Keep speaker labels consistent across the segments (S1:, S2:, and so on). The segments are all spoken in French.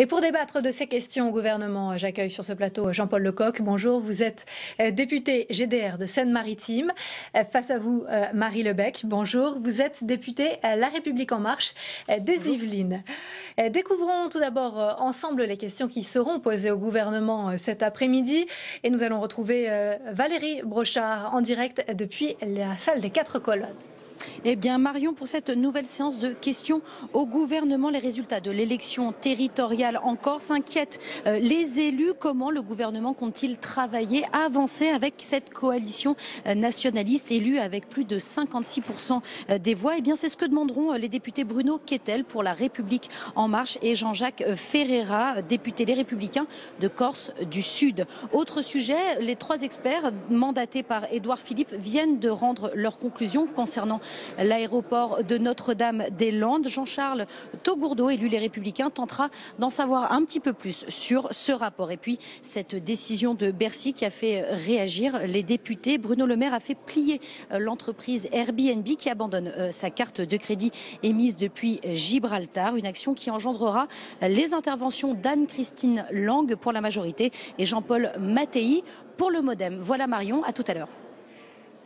S1: Et pour débattre de ces questions au gouvernement, euh, j'accueille sur ce plateau euh, Jean-Paul Lecoq. Bonjour, vous êtes euh, député GDR de Seine-Maritime. Face à vous, Marie Lebec. Bonjour, vous êtes député La République en marche des Yvelines. Découvrons tout d'abord ensemble les questions qui seront posées au gouvernement cet après-midi. Et nous allons retrouver Valérie Brochard en direct
S2: depuis la salle des quatre colonnes. Eh bien, Marion, pour cette nouvelle séance de questions au gouvernement, les résultats de l'élection territoriale en Corse inquiètent euh, les élus. Comment le gouvernement compte-t-il travailler, avancer avec cette coalition euh, nationaliste élue avec plus de 56% euh, des voix Eh bien, c'est ce que demanderont les députés Bruno Quettel pour La République En Marche et Jean-Jacques Ferreira, député Les Républicains de Corse du Sud. Autre sujet, les trois experts mandatés par Édouard Philippe viennent de rendre leurs conclusions concernant l'aéroport de Notre-Dame-des-Landes. Jean-Charles Togourdeau, élu Les Républicains, tentera d'en savoir un petit peu plus sur ce rapport. Et puis cette décision de Bercy qui a fait réagir les députés. Bruno Le Maire a fait plier euh, l'entreprise Airbnb qui abandonne euh, sa carte de crédit émise depuis Gibraltar. Une action qui engendrera euh, les interventions d'Anne-Christine Lang pour la majorité et Jean-Paul Mattei pour le Modem. Voilà Marion, à tout à l'heure.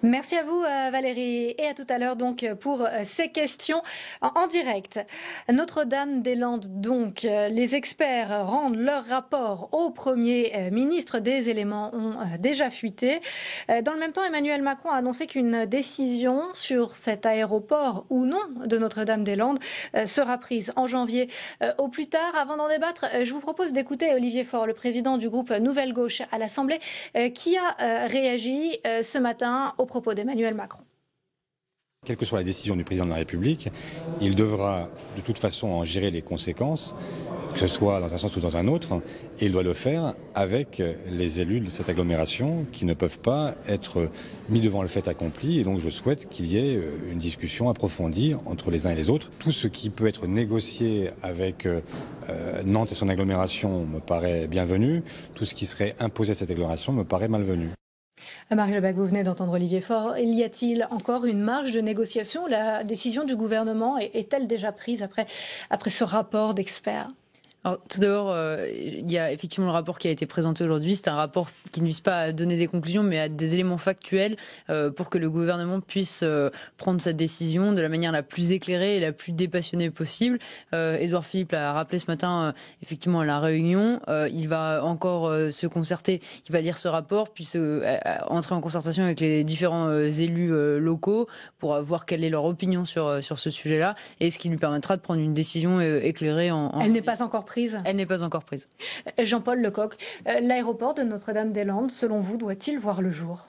S2: Merci à vous euh, Valérie et à tout à l'heure donc euh, pour euh, ces questions en direct.
S1: Notre-Dame-des-Landes donc, les experts rendent leur rapport au Premier ministre. Des éléments ont déjà fuité. Dans le même temps, Emmanuel Macron a annoncé qu'une décision sur cet aéroport ou non de Notre-Dame-des-Landes sera prise en janvier au plus tard. Avant d'en débattre, je vous propose d'écouter Olivier Faure, le président du groupe Nouvelle Gauche à l'Assemblée, qui a réagi ce matin au propos d'Emmanuel Macron.
S3: Quelle que soit la décision du président de la République, il devra de toute façon en gérer les conséquences, que ce soit dans un sens ou dans un autre, et il doit le faire avec les élus de cette agglomération qui ne peuvent pas être mis devant le fait accompli. Et donc je souhaite qu'il y ait euh, une discussion approfondie entre les uns et les autres. Tout ce qui peut être négocié avec euh, euh, Nantes et son agglomération me paraît bienvenu. Tout ce qui serait imposé à cette agglomération me paraît malvenu.
S1: Marie Lebec, vous venez d'entendre Olivier Faure. Y a-t-il encore une marge de négociation La décision du gouvernement est-elle déjà prise après, après ce rapport d'experts
S4: alors, tout d'abord, euh, il y a effectivement le rapport qui a été présenté aujourd'hui. C'est un rapport qui ne vise pas à donner des conclusions, mais à des éléments factuels euh, pour que le gouvernement puisse euh, prendre sa décision de la manière la plus éclairée et la plus dépassionnée possible. Édouard Philippe l'a rappelé ce matin, effectivement, à la réunion. il va encore se concerter, il va lire ce rapport, puis entrer en concertation avec les différents élus locaux pour voir quelle est leur opinion sur, sur ce sujet-là, et ce qui lui permettra de prendre une décision éclairée en... en... Elle n'est pas encore elle n'est pas encore prise. Jean-Paul Lecoq, euh, l'aéroport de Notre-Dame-des-Landes, selon vous, doit-il voir le jour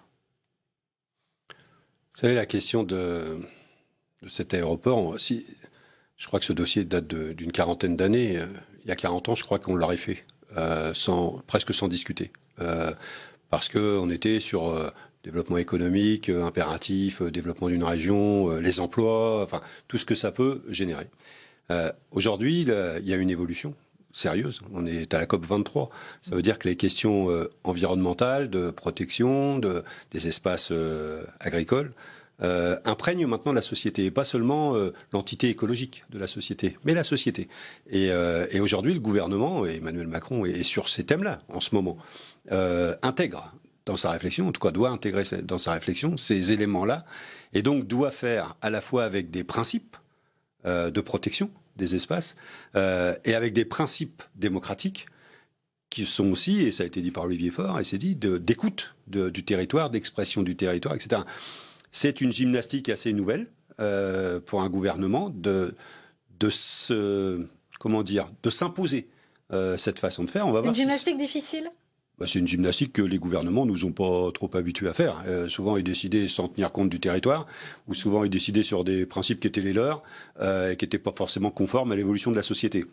S3: Vous savez, la question de, de cet aéroport, je crois que ce dossier date d'une quarantaine d'années. Euh, il y a 40 ans, je crois qu'on l'aurait fait, euh, sans, presque sans discuter. parce qu'on était sur développement économique, impératif, développement d'une région, les emplois, enfin, tout ce que ça peut générer. Aujourd'hui, il y a une évolution sérieuse. On est à la COP 23. Ça veut dire que les questions euh, environnementales, de protection, de, des espaces euh, agricoles, euh, imprègnent maintenant la société, et pas seulement l'entité écologique de la société, mais la société. Et, aujourd'hui, le gouvernement, Emmanuel Macron, est, est sur ces thèmes-là en ce moment, intègre dans sa réflexion, en tout cas doit intégrer dans sa réflexion ces éléments-là, et donc doit faire à la fois avec des principes de protection, des espaces, euh, et avec des principes démocratiques qui sont aussi, et ça a été dit par Olivier Faure, et c'est dit, d'écoute du territoire, d'expression du territoire, etc. C'est une gymnastique assez nouvelle euh, pour un gouvernement de, de comment dire, de s'imposer euh, cette façon de faire. On va une gymnastique difficile bah, c'est une gymnastique que les gouvernements ne nous ont pas trop habitués à faire. Euh, souvent, ils décidaient sans tenir compte du territoire, ou souvent, ils décidaient sur des principes qui étaient les leurs euh, et qui n'étaient pas forcément conformes à l'évolution de la société.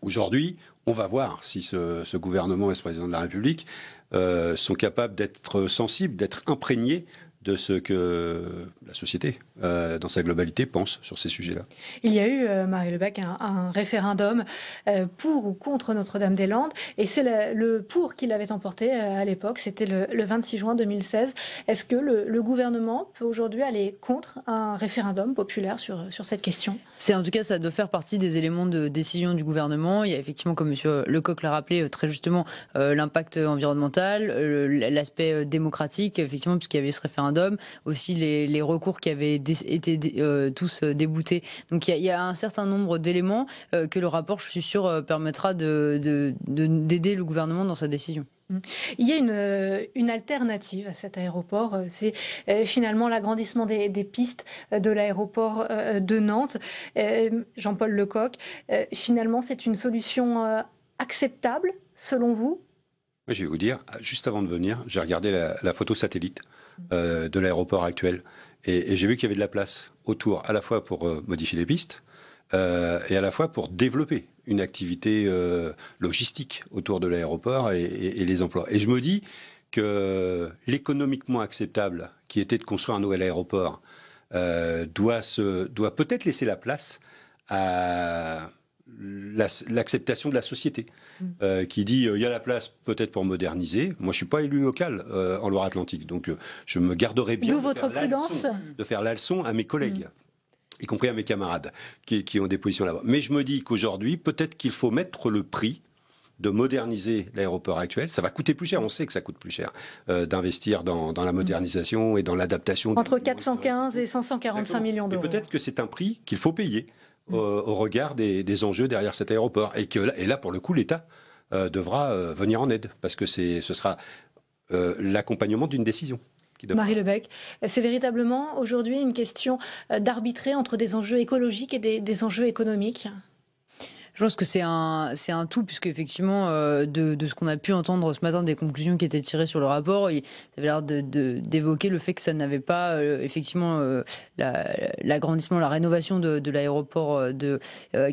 S3: Aujourd'hui, on va voir si ce, gouvernement et ce président de la République euh, sont capables d'être sensibles, d'être imprégnés de ce que la société, euh, dans sa globalité, pense sur ces sujets-là.
S1: Il y a eu, euh, Marie Lebec, un, référendum euh, pour ou contre Notre-Dame-des-Landes, et c'est le pour qui l'avait emporté à l'époque, c'était le, 26 juin 2016. Est-ce que le, gouvernement peut aujourd'hui aller contre un référendum populaire sur, sur cette question
S4: C'est en tout cas, ça doit faire partie des éléments de décision du gouvernement. Il y a effectivement, comme M. Lecoq l'a rappelé très justement, l'impact environnemental, l'aspect démocratique, effectivement, puisqu'il y avait ce référendum aussi les, recours qui avaient été euh, tous euh, déboutés. Donc il y, a un certain nombre d'éléments euh, que le rapport, je suis sûr, permettra d'aider de, le gouvernement dans sa décision. Hum.
S1: Il y a une, alternative à cet aéroport, c'est finalement l'agrandissement des, pistes de l'aéroport de Nantes. Jean-Paul Lecoq, finalement, c'est une solution acceptable selon vous
S3: Je vais vous dire, juste avant de venir, j'ai regardé la, photo satellite euh, de l'aéroport actuel. Et, j'ai vu qu'il y avait de la place autour, à la fois pour euh, modifier les pistes euh, et à la fois pour développer une activité logistique autour de l'aéroport et, les emplois. Et je me dis que l'économiquement acceptable, qui était de construire un nouvel aéroport, doit, se, doit peut-être laisser la place à l'acceptation de la société, mm. euh, qui dit euh, il y a la place peut-être pour moderniser. Moi, je suis pas élu local euh, en Loire-Atlantique, donc je me garderai bien de, faire la leçon à mes collègues. Mm. y compris à mes camarades qui, ont des positions là-bas. Mais je me dis qu'aujourd'hui, peut-être qu'il faut mettre le prix de moderniser l'aéroport actuel. Ça va coûter plus cher, on sait que ça coûte plus cher d'investir dans, la mm. modernisation et dans l'adaptation.
S1: Entre 415 et 545
S3: millions d'euros. Peut-être que c'est un prix qu'il faut payer au, regard des, enjeux derrière cet aéroport. Et, que, et là, pour le coup, l'État euh, devra euh, venir en aide, parce que ce sera euh, l'accompagnement d'une décision. Marie
S1: Lebec, c'est véritablement aujourd'hui une question d'arbitrer entre des enjeux écologiques et des enjeux économiques
S4: je pense que c'est un, c'est un tout, puisque effectivement, euh, de, de, ce qu'on a pu entendre ce matin des conclusions qui étaient tirées sur le rapport, il avait l'air de, d'évoquer le fait que ça n'avait pas euh, effectivement euh, l'agrandissement, la, rénovation de, l'aéroport de,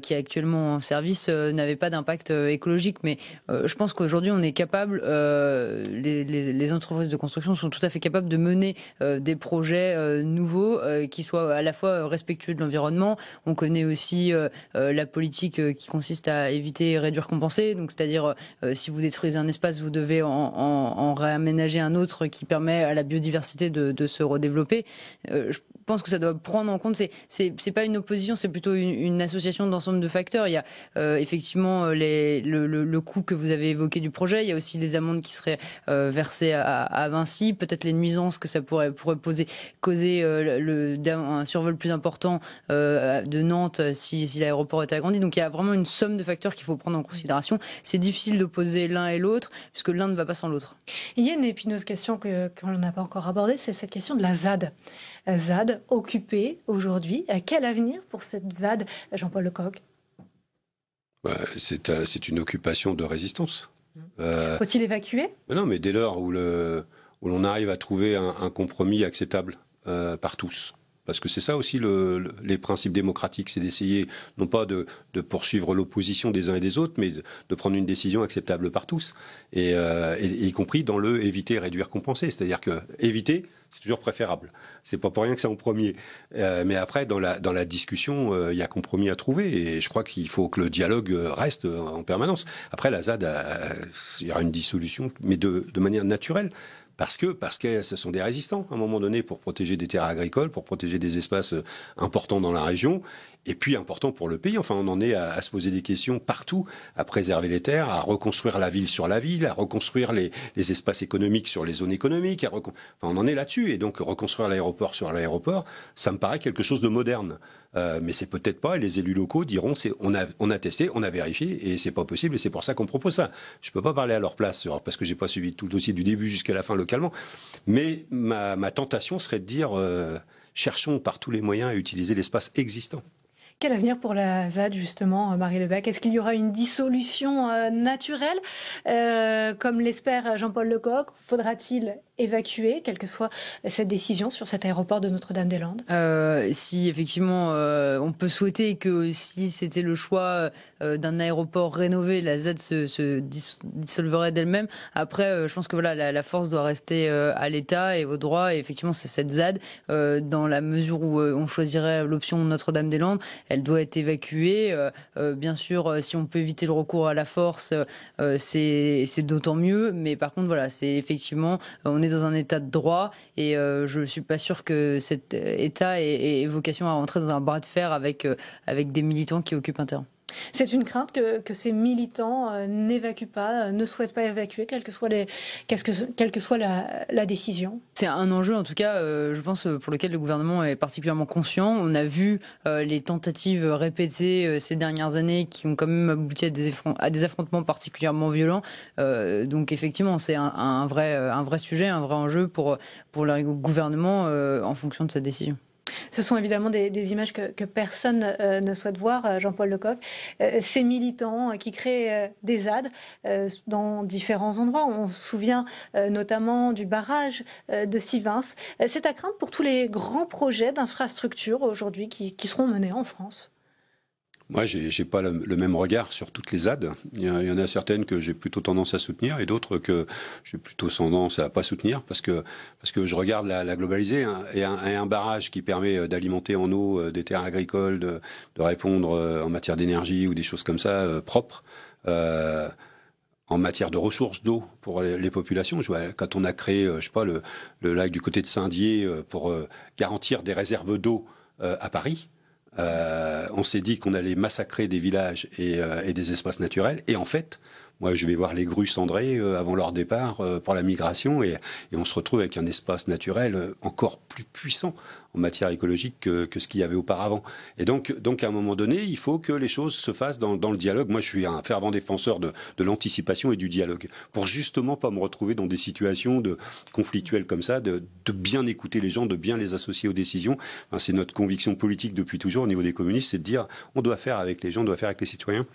S4: qui est actuellement en service n'avait pas d'impact écologique. Mais je pense qu'aujourd'hui, on est capable, les, les, entreprises de construction sont tout à fait capables de mener des projets nouveaux qui soient à la fois respectueux de l'environnement. On connaît aussi la politique qui consiste à éviter réduire compenser. Donc, c'est-à-dire, euh, si vous détruisez un espace, vous devez en, réaménager un autre qui permet à la biodiversité de, se redévelopper. Euh, pense que ça doit prendre en compte. C'est pas une opposition, c'est plutôt une, association d'ensemble de facteurs. Il y a euh, effectivement euh, les, le, coût que vous avez évoqué du projet. Il y a aussi les amendes qui seraient euh, versées à, Vinci, peut-être les nuisances que ça pourrait poser, causer le, un survol plus important de Nantes si, l'aéroport était agrandi. Donc il y a vraiment une somme de facteurs qu'il faut prendre en considération. C'est difficile d'opposer l'un et l'autre puisque l'un ne va pas sans l'autre.
S1: Il y a une épineuse question que qu'on n'a pas encore abordée, c'est cette question de la ZAD. ZAD occupé aujourd'hui Quel avenir pour cette ZAD, Jean-Paul Lecoq
S3: bah, c'est une occupation de résistance. Mmh. Faut-il évacuer Non, mais dès lors où, l'on arrive à trouver un, compromis acceptable euh, par tous, parce que c'est ça aussi les principes démocratiques, c'est d'essayer non pas de, poursuivre l'opposition des uns et des autres, mais de, prendre une décision acceptable par tous, et, euh, y compris dans le éviter, réduire, compenser. C'est-à-dire que éviter, c'est toujours préférable. C'est pas pour rien que c'est en premier. Euh, mais après, dans la, discussion, il euh, y a compromis à trouver. Et je crois qu'il faut que le dialogue reste en permanence. Après, la ZAD, il y aura une dissolution, mais de manière naturelle parce que parce que ce sont des résistants à un moment donné pour protéger des terres agricoles, pour protéger des espaces euh, importants dans la région et puis importants pour le pays. Enfin, on en est à, se poser des questions partout, à préserver les terres, à reconstruire la ville sur la ville, à reconstruire les, espaces économiques sur les zones économiques. enfin, on en est là-dessus et donc reconstruire l'aéroport sur l'aéroport, ça me paraît quelque chose de moderne. Euh, mais c'est peut-être pas. Et les élus locaux diront on a testé, on a vérifié et c'est pas possible. Et c'est pour ça qu'on propose ça. Je peux pas parler à leur place parce que j'ai pas suivi tout le dossier du début jusqu'à la fin localement. Mais ma, tentation serait de dire euh, cherchons par tous les moyens à utiliser l'espace existant.
S1: Quel avenir pour la ZAD, justement, euh, Marie Lebec Est-ce qu'il y aura une dissolution euh, naturelle, euh, comme l'espère Jean-Paul Lecoq Faudra-t-il évacuer, quelle que soit cette décision sur cet aéroport de Notre-Dame-des-Landes
S4: Si effectivement, on peut souhaiter que si c'était le choix d'un aéroport rénové, la ZAD se, se dissolverait d'elle-même. Après, je pense que voilà, la, force doit rester à l'État et aux droits. Et effectivement, c'est cette ZAD dans la mesure où on choisirait l'option Notre-Dame-des-Landes elle doit être évacuée. Euh, euh, bien sûr, euh, si on peut éviter le recours à la force, c'est d'autant mieux. Mais par contre, voilà, c'est effectivement, on est dans un état de droit et je ne suis pas sûr que cet état ait, ait, vocation à rentrer dans un bras de fer avec, avec des militants qui occupent un terrain.
S1: C'est une crainte que, ces militants euh, n'évacuent pas, euh, ne souhaitent pas évacuer, quelle que soit, la, décision.
S4: C'est un enjeu, en tout cas, euh, je pense, pour lequel le gouvernement est particulièrement conscient. On a vu les tentatives répétées ces dernières années qui ont quand même abouti à des, affrontements particulièrement violents. donc, effectivement, c'est un, vrai, sujet, un vrai enjeu pour, pour le gouvernement en fonction de sa décision.
S1: Ce sont évidemment des, images que, personne euh, ne souhaite voir, euh, Jean-Paul Lecoq. Euh, ces militants qui créent des ZAD dans différents endroits. On se souvient notamment du barrage de Sivins. C'est à craindre pour tous les grands projets d'infrastructures aujourd'hui qui seront menés en France.
S3: Moi, j'ai n'ai pas le, même regard sur toutes les ZAD. Il y, en a certaines que j'ai plutôt tendance à soutenir et d'autres que j'ai plutôt tendance à ne pas soutenir parce que, parce que je regarde la, la globalisée hein. et, un, barrage qui permet euh, d'alimenter en eau euh, des terres agricoles, de, répondre euh, en matière d'énergie ou des choses comme ça propres. en matière de ressources d'eau pour les populations. quand on a créé, je pas, le lac du côté de Saint-Dié pour garantir des réserves d'eau à Paris, euh, on s'est dit qu'on allait massacrer des villages et, euh, et, des espaces naturels. Et en fait, moi, je vais voir les grues cendrées euh, avant leur départ euh, pour la migration et, on se retrouve avec un espace naturel euh, encore plus puissant en matière écologique que, ce qu'il y avait auparavant. Et donc, donc, à un moment donné, il faut que les choses se fassent dans, le dialogue. Moi, je suis un fervent défenseur de, l'anticipation et du dialogue pour justement pas me retrouver dans des situations de, conflictuelles comme ça, de, bien écouter les gens, de bien les associer aux décisions. c'est notre conviction politique depuis toujours au niveau des communistes, c'est de dire on doit faire avec les gens, on doit faire avec les citoyens.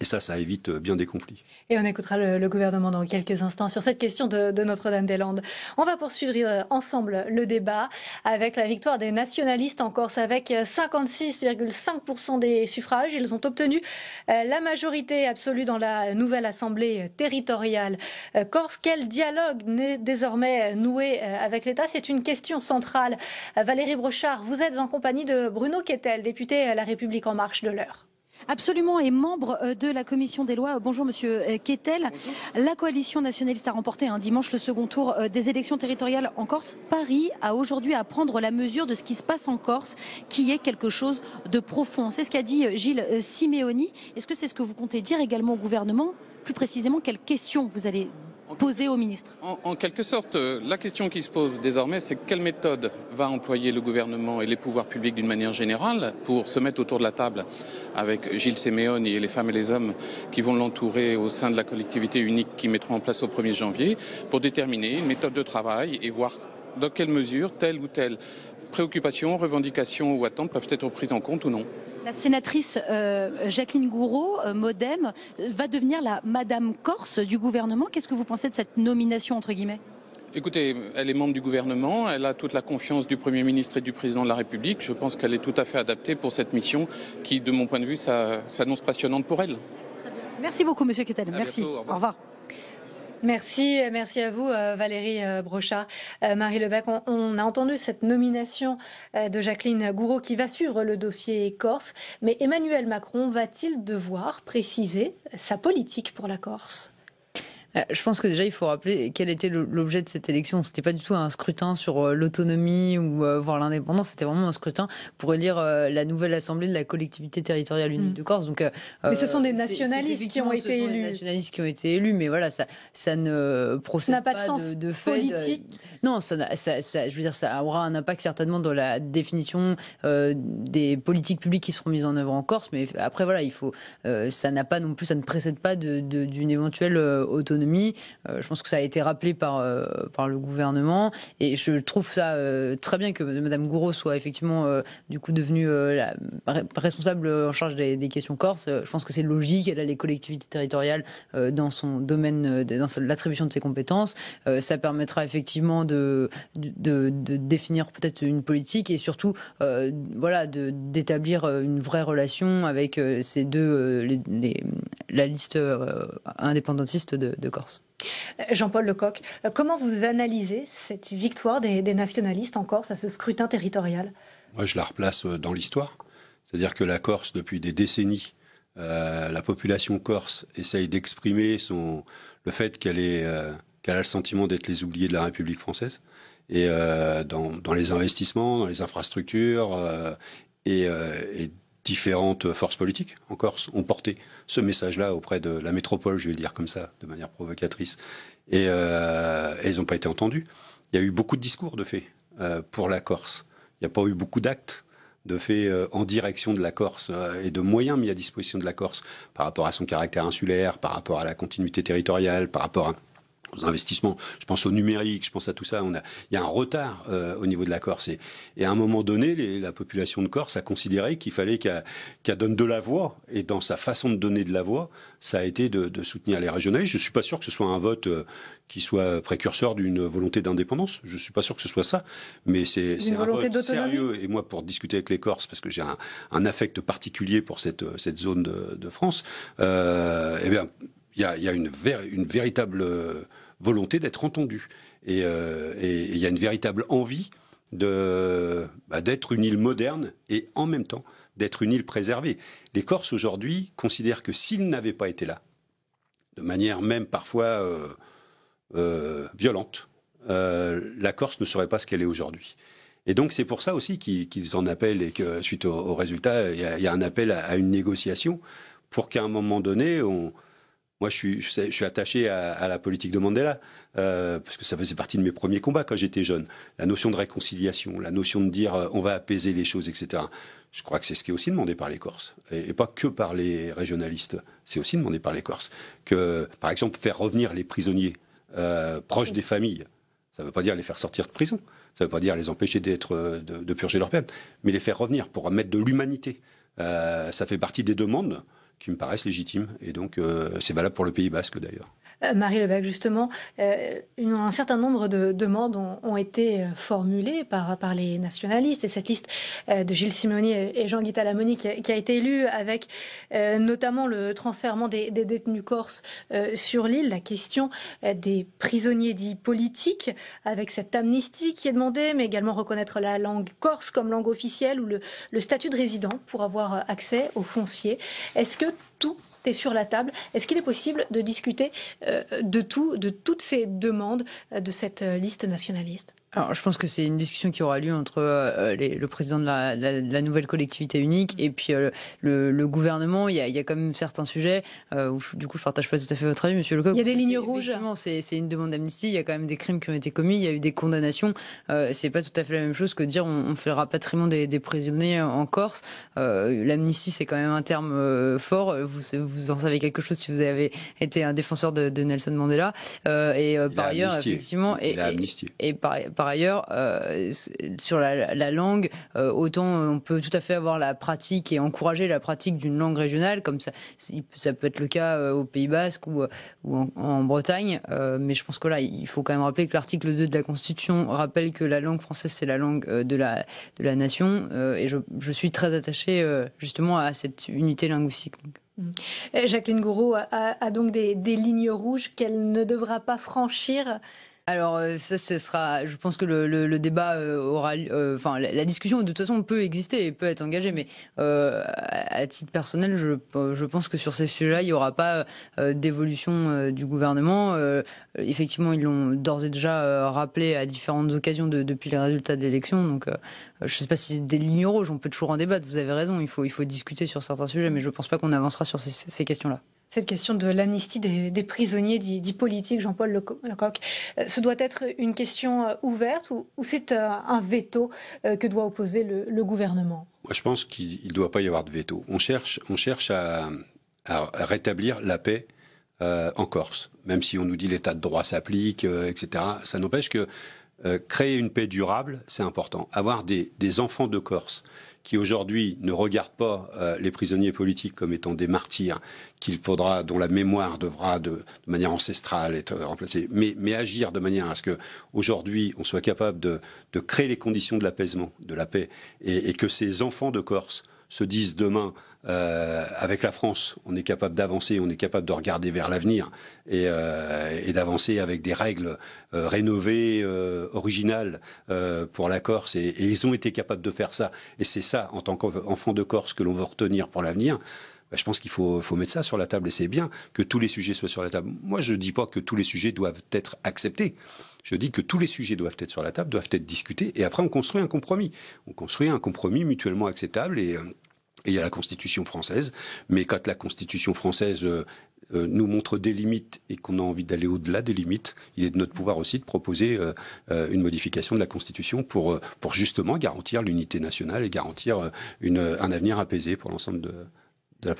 S3: Et ça, ça évite euh, bien des conflits.
S1: Et on écoutera le, gouvernement dans quelques instants sur cette question de, Notre-Dame-des-Landes. On va poursuivre euh, ensemble le débat avec la victoire des nationalistes en Corse avec 56,5% euh, des suffrages. Ils ont obtenu la majorité absolue dans la nouvelle Assemblée territoriale corse. Quel dialogue n'est désormais noué avec l'État C'est une question centrale. Valérie Brochard, vous êtes en compagnie de Bruno Quétel, député à La République en marche de l'heure.
S2: Absolument, et membre euh, de la commission des lois. Bonjour, monsieur euh, Kettel. La coalition nationaliste a remporté un hein, dimanche le second tour euh, des élections territoriales en Corse. Paris a aujourd'hui à prendre la mesure de ce qui se passe en Corse, qui est quelque chose de profond. C'est ce qu'a dit Gilles Simeoni. Est-ce que c'est ce que vous comptez dire également au gouvernement Plus précisément, quelles questions vous allez au ministre
S1: en, quelque sorte, euh, la question qui se pose désormais, c'est quelle méthode va employer le gouvernement et les pouvoirs publics d'une manière générale pour se mettre autour de la table avec Gilles Séméon et les femmes et les hommes qui vont l'entourer au sein de la collectivité unique qui mettra en place au 1er janvier pour déterminer une méthode de travail et voir dans quelle mesure telle ou telle préoccupation, revendication ou attente peuvent être prises en compte ou non.
S2: La sénatrice euh, Jacqueline Gouraud, euh, Modem, va devenir la Madame Corse du gouvernement. Qu'est-ce que vous pensez de cette nomination, entre guillemets
S1: Écoutez, elle est membre du gouvernement, elle a toute la confiance du Premier ministre et du Président de la République. Je pense qu'elle est tout à fait adaptée pour cette mission qui, de mon point de vue, s'annonce passionnante pour elle.
S2: Merci beaucoup, Monsieur Kettel. Merci. Au revoir.
S1: Merci, merci à vous euh, Valérie euh, Brochard, euh, Marie Lebec. On, on, a entendu cette nomination de Jacqueline Gouraud qui va suivre le dossier Corse, mais Emmanuel Macron va-t-il devoir préciser sa politique pour la Corse
S4: euh, je pense que déjà, il faut rappeler quel était l'objet de cette élection. C'était pas du tout un scrutin sur euh, l'autonomie ou euh, voir l'indépendance. C'était vraiment un scrutin pour élire la nouvelle assemblée de la collectivité territoriale unique mm. de Corse. Donc, mais ce sont des nationalistes qui ont été élus. Des nationalistes qui ont été élus, mais voilà, ça, ça ne procède ça pas, pas, de sens politique. non, ça, ça, ça, je veux dire, ça aura un impact certainement dans la définition des politiques publiques qui seront mises en œuvre en Corse. Mais après, voilà, il faut, ça n'a pas non plus, ça ne précède pas d'une éventuelle autonomie euh, je pense que ça a été rappelé par, euh, par le gouvernement. Et je trouve ça euh, très bien que Madame Gouraud soit effectivement du coup devenue la responsable en charge des, questions corses. je pense que c'est logique. Elle a les collectivités territoriales dans son domaine, dans l'attribution de ses compétences. ça permettra effectivement de, de, définir peut-être une politique et surtout voilà d'établir une vraie relation avec ces deux la liste indépendantiste de, de Corse.
S1: Euh, Jean-Paul Lecoq, euh, comment vous analysez cette victoire des, nationalistes en Corse à ce scrutin territorial
S3: Moi, je la replace euh, dans l'histoire. C'est-à-dire que la Corse, depuis des décennies, la population corse essaye d'exprimer son, le fait qu'elle a le sentiment d'être les oubliés de la République française. Et dans, les investissements, dans les infrastructures, et, et différentes forces politiques en Corse ont porté ce message-là auprès de la métropole, je vais le dire comme ça, de manière provocatrice, et, euh, elles n'ont pas été entendues. Il y a eu beaucoup de discours de fait euh, pour la Corse. Il n'y a pas eu beaucoup d'actes de fait euh, en direction de la Corse et de moyens mis à disposition de la Corse par rapport à son caractère insulaire, par rapport à la continuité territoriale, par rapport à aux investissements, je pense au numérique, je pense à tout ça. On a, il y a un retard euh, au niveau de la Corse. Et, à un moment donné, la population de Corse a considéré qu'il fallait qu'elle donne de la voix. Et dans sa façon de donner de la voix, ça a été de, soutenir les régionalistes. Je ne suis pas sûr que ce soit un vote euh, qui soit précurseur d'une volonté d'indépendance. Je ne suis pas sûr que ce soit ça. Mais c'est un vote sérieux. Et moi, pour discuter avec les Corses, parce que j'ai un, affect particulier pour cette, cette zone de, France, euh, eh bien, il y a, une, une véritable volonté d'être entendue. Euh, et il y a une véritable envie de, bah, d'être une île moderne et en même temps d'être une île préservée. Les Corses aujourd'hui considèrent que s'ils n'avaient pas été là, de manière même parfois euh, euh, violente, la Corse ne serait pas ce qu'elle est aujourd'hui. Et donc c'est pour ça aussi qu'ils en appellent et que suite au, au résultat, il y, a un appel à une négociation pour qu'à un moment donné, on, moi, je suis, attaché à, la politique de Mandela, euh, parce que ça faisait partie de mes premiers combats quand j'étais jeune. La notion de réconciliation, la notion de dire euh, on va apaiser les choses, etc. Je crois que c'est ce qui est aussi demandé par les Corses, et, pas que par les régionalistes. C'est aussi demandé par les Corses. Que, par exemple, faire revenir les prisonniers euh, proches des familles, ça ne veut pas dire les faire sortir de prison, ça ne veut pas dire les empêcher d'être, de, purger leur peine, mais les faire revenir pour mettre de l'humanité. ça fait partie des demandes qui me paraissent légitimes. Et donc, euh, c'est valable pour le Pays basque d'ailleurs.
S1: Euh, Marie lebec justement, euh, un certain nombre de demandes ont, été formulées par, par les nationalistes. Et cette liste de Gilles Simoni et, Jean-Guy Talamoni qui, a été élue, avec notamment le transfert des, détenus corses sur l'île, la question des prisonniers dits politiques, avec cette amnistie qui est demandée, mais également reconnaître la langue corse comme langue officielle ou le, le statut de résident pour avoir accès aux fonciers. Est-ce que tout est sur la table Est-ce qu'il est possible de discuter euh, de tout, de toutes ces demandes euh, de cette euh, liste nationaliste
S4: alors, je pense que c'est une discussion qui aura lieu entre euh, le président de la, la, nouvelle collectivité unique et puis euh, le, le, gouvernement. Il y, a, il y a quand même certains sujets euh, où, du coup, je partage pas tout à fait votre avis, Monsieur Lecoq. Il y a des lignes rouges. C'est une demande d'amnistie. Il y a quand même des crimes qui ont été commis. Il y a eu des condamnations. c'est pas tout à fait la même chose que dire on, on fait le rapatriement des, des prisonniers en Corse. L'amnistie, c'est quand même un terme fort. Vous, vous en savez quelque chose si vous avez été un défenseur de, de Nelson Mandela. et par ailleurs, effectivement, et, et, par, par par ailleurs, euh, sur la, langue, euh, autant on peut tout à fait avoir la pratique et encourager la pratique d'une langue régionale, comme ça, ça peut être le cas euh, au Pays Basque ou, ou en, Bretagne. mais je pense que là, il faut quand même rappeler que l'article 2 de la Constitution rappelle que la langue française, c'est la langue de la, de la nation. et je, suis très attachée justement à cette unité linguistique. Mm.
S1: Jacqueline Gouraud a, donc des lignes rouges qu'elle ne devra pas
S4: franchir alors euh, ça, ce sera, je pense que le, le, débat euh, aura, euh, enfin la, discussion de toute façon peut exister et peut être engagée, mais euh, à, titre personnel, je, je pense que sur ces sujets-là, il n'y aura pas d'évolution du gouvernement. Euh, effectivement, ils l'ont d'ores et déjà euh, rappelé à différentes occasions depuis les résultats de l'élection. Donc, euh, je ne sais pas si c'est des lignes rouges, on peut toujours en débattre, vous avez raison, il faut, il faut discuter sur certains sujets, mais je ne pense pas qu'on avancera sur ces, questions-là
S1: cette question de l'amnistie des, prisonniers dits, politiques, Jean-Paul Lecoq, ce doit être une question ouverte ou, c'est un veto que doit opposer le, gouvernement
S3: Moi, je pense qu'il ne doit pas y avoir de veto. On cherche, on cherche à rétablir la paix euh, en Corse, même si on nous dit l'état de droit s'applique, euh, etc. Ça n'empêche que euh, créer une paix durable, c'est important. Avoir des, enfants de Corse qui aujourd'hui ne regardent pas les prisonniers politiques comme étant des martyrs, qu'il faudra, dont la mémoire devra de, manière ancestrale être remplacée, mais, agir de manière à ce que aujourd'hui on soit capable de, créer les conditions de l'apaisement, de la paix, et que ces enfants de Corse se disent demain, euh, avec la France, on est capable d'avancer, on est capable de regarder vers l'avenir et, euh, d'avancer avec des règles euh, rénovées, originales pour la Corse. Et, ils ont été capables de faire ça. Et c'est ça, en tant qu'enfant de Corse, que l'on veut retenir pour l'avenir. Bah, je pense qu'il faut, faut mettre ça sur la table et c'est bien que tous les sujets soient sur la table. Moi, je ne dis pas que tous les sujets doivent être acceptés. Je dis que tous les sujets doivent être sur la table, doivent être discutés et après on construit un compromis. On construit un compromis mutuellement acceptable et et il y a la Constitution française. Mais quand la Constitution française euh, euh, nous montre des limites et qu'on a envie d'aller au-delà des limites, il est de notre pouvoir aussi de proposer euh, une modification de la Constitution pour, pour justement garantir l'unité nationale et garantir une, un avenir apaisé pour l'ensemble de,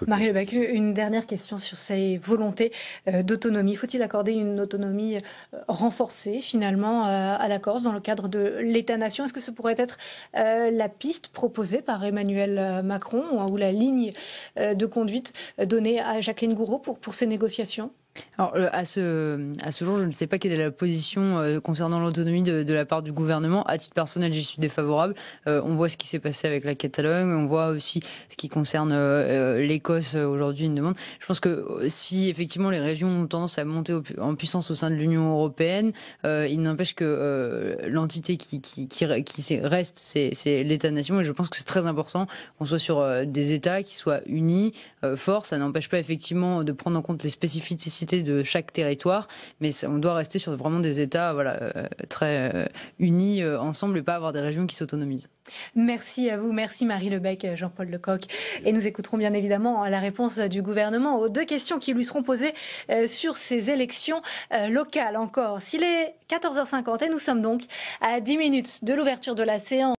S1: Marie une dernière question sur ces volontés euh, d'autonomie. Faut-il accorder une autonomie euh, renforcée finalement euh, à la Corse dans le cadre de l'État-nation Est-ce que ce pourrait être la piste proposée par Emmanuel Macron ou la ligne de conduite donnée à Jacqueline Gouraud pour, pour ces négociations
S4: alors, euh, à ce, à ce jour, je ne sais pas quelle est la position euh, concernant l'autonomie de, la part du gouvernement. À titre personnel, j'y suis défavorable. Euh, on voit ce qui s'est passé avec la Catalogne, on voit aussi ce qui concerne l'Écosse aujourd'hui, une demande. Je pense que si effectivement les régions ont tendance à monter en puissance au sein de l'Union européenne, il n'empêche que l'entité qui, qui, qui, qui, reste, c'est l'État-nation. Et je pense que c'est très important qu'on soit sur des États qui soient unis, forts. Ça n'empêche pas effectivement de prendre en compte les spécificités de chaque territoire, mais on doit rester sur vraiment des États voilà, euh, très euh, unis euh, ensemble et pas avoir des régions qui s'autonomisent.
S1: Merci à vous, merci Marie Lebec, Jean-Paul Lecoq. Et nous écouterons bien évidemment la réponse du gouvernement aux deux questions qui lui seront posées sur ces élections locales encore. S'il est 14h50 et nous sommes donc à 10 minutes de l'ouverture de la séance.